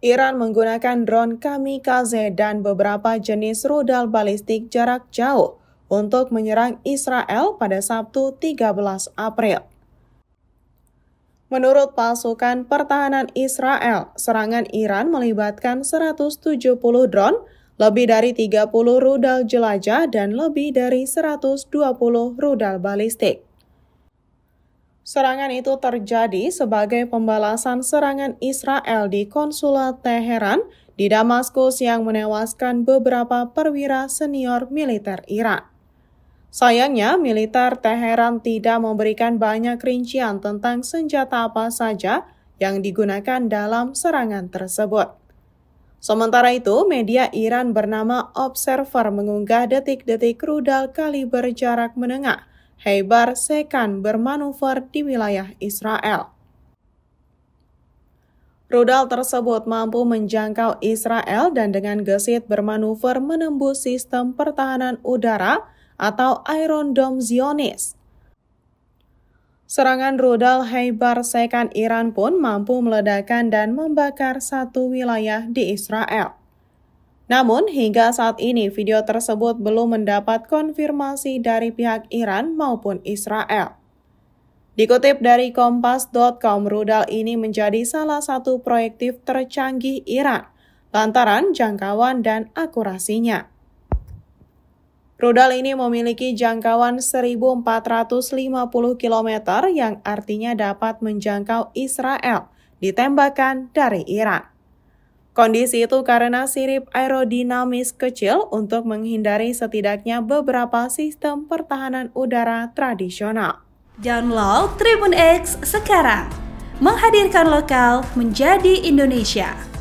Iran menggunakan drone kamikaze dan beberapa jenis rudal balistik jarak jauh untuk menyerang Israel pada Sabtu 13 April. Menurut pasukan pertahanan Israel, serangan Iran melibatkan 170 drone, lebih dari 30 rudal jelajah, dan lebih dari 120 rudal balistik. Serangan itu terjadi sebagai pembalasan serangan Israel di konsulat Teheran di Damaskus yang menewaskan beberapa perwira senior militer Iran. Sayangnya, militer Teheran tidak memberikan banyak rincian tentang senjata apa saja yang digunakan dalam serangan tersebut. Sementara itu, media Iran bernama Observer mengunggah detik-detik rudal kaliber jarak menengah Heibar Sekan bermanuver di wilayah Israel. Rudal tersebut mampu menjangkau Israel dan dengan gesit bermanuver menembus sistem pertahanan udara atau Iron Dome Zionis. Serangan rudal Heibar Sekan Iran pun mampu meledakkan dan membakar satu wilayah di Israel. Namun, hingga saat ini video tersebut belum mendapat konfirmasi dari pihak Iran maupun Israel. Dikutip dari Kompas.com, rudal ini menjadi salah satu proyektif tercanggih Iran lantaran jangkauan dan akurasinya. Rudal ini memiliki jangkauan 1450 km yang artinya dapat menjangkau Israel, ditembakkan dari Iran. Kondisi itu karena sirip aerodinamis kecil untuk menghindari setidaknya beberapa sistem pertahanan udara tradisional. Download Tribun X sekarang, menghadirkan lokal menjadi Indonesia.